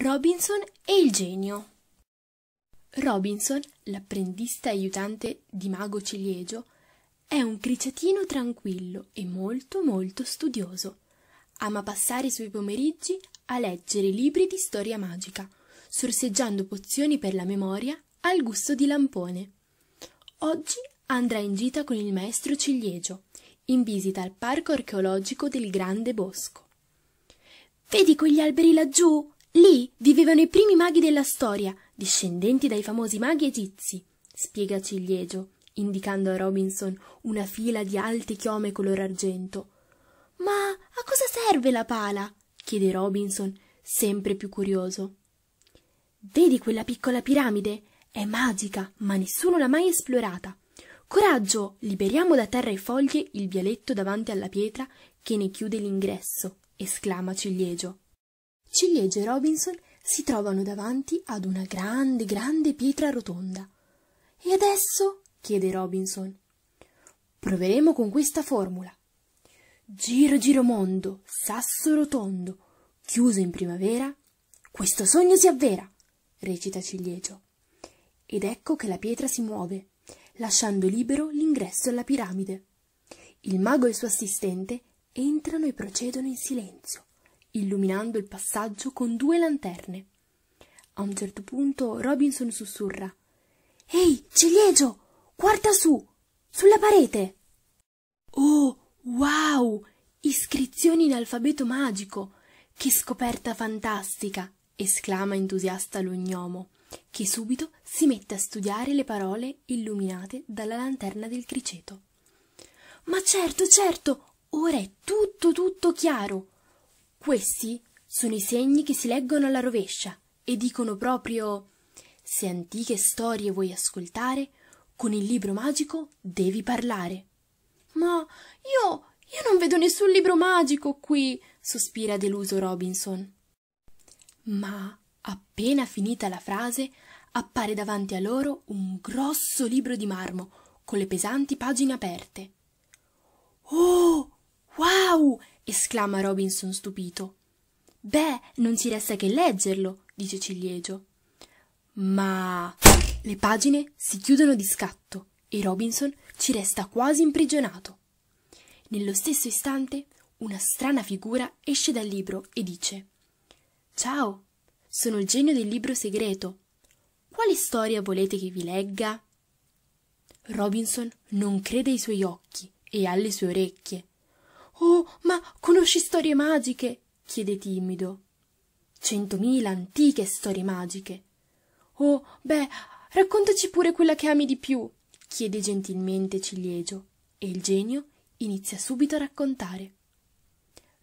Robinson e il genio. Robinson, l'apprendista aiutante di Mago Ciliegio, è un cricetino tranquillo e molto molto studioso. Ama passare i suoi pomeriggi a leggere libri di storia magica, sorseggiando pozioni per la memoria al gusto di lampone. Oggi andrà in gita con il maestro Ciliegio, in visita al parco archeologico del Grande Bosco. Vedi quegli alberi laggiù? lì vivevano i primi maghi della storia discendenti dai famosi maghi egizi spiega ciliegio indicando a robinson una fila di alte chiome color argento ma a cosa serve la pala chiede robinson sempre più curioso vedi quella piccola piramide è magica ma nessuno l'ha mai esplorata coraggio liberiamo da terra e foglie il vialetto davanti alla pietra che ne chiude l'ingresso esclama ciliegio Ciliegio e Robinson si trovano davanti ad una grande, grande pietra rotonda. E adesso? chiede Robinson. Proveremo con questa formula. Giro giro mondo, sasso rotondo, chiuso in primavera, questo sogno si avvera, recita Ciliegio. Ed ecco che la pietra si muove, lasciando libero l'ingresso alla piramide. Il mago e il suo assistente entrano e procedono in silenzio illuminando il passaggio con due lanterne. A un certo punto Robinson sussurra Ehi, ciliegio, guarda su, sulla parete. Oh, wow! Iscrizioni in alfabeto magico. Che scoperta fantastica! esclama entusiasta lo gnomo, che subito si mette a studiare le parole illuminate dalla lanterna del criceto. Ma certo, certo, ora è tutto tutto chiaro. Questi sono i segni che si leggono alla rovescia e dicono proprio se antiche storie vuoi ascoltare, con il libro magico devi parlare. Ma io, io non vedo nessun libro magico qui, sospira deluso Robinson. Ma appena finita la frase, appare davanti a loro un grosso libro di marmo con le pesanti pagine aperte. Oh, wow! esclama Robinson stupito. Beh, non ci resta che leggerlo, dice Ciliegio. Ma. Le pagine si chiudono di scatto e Robinson ci resta quasi imprigionato. Nello stesso istante una strana figura esce dal libro e dice Ciao, sono il genio del libro segreto. Quale storia volete che vi legga? Robinson non crede ai suoi occhi e alle sue orecchie. Oh, ma conosci storie magiche chiede timido centomila antiche storie magiche oh beh raccontaci pure quella che ami di più chiede gentilmente ciliegio e il genio inizia subito a raccontare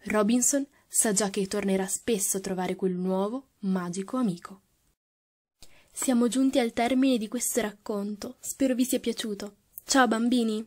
robinson sa già che tornerà spesso a trovare quel nuovo magico amico siamo giunti al termine di questo racconto spero vi sia piaciuto ciao bambini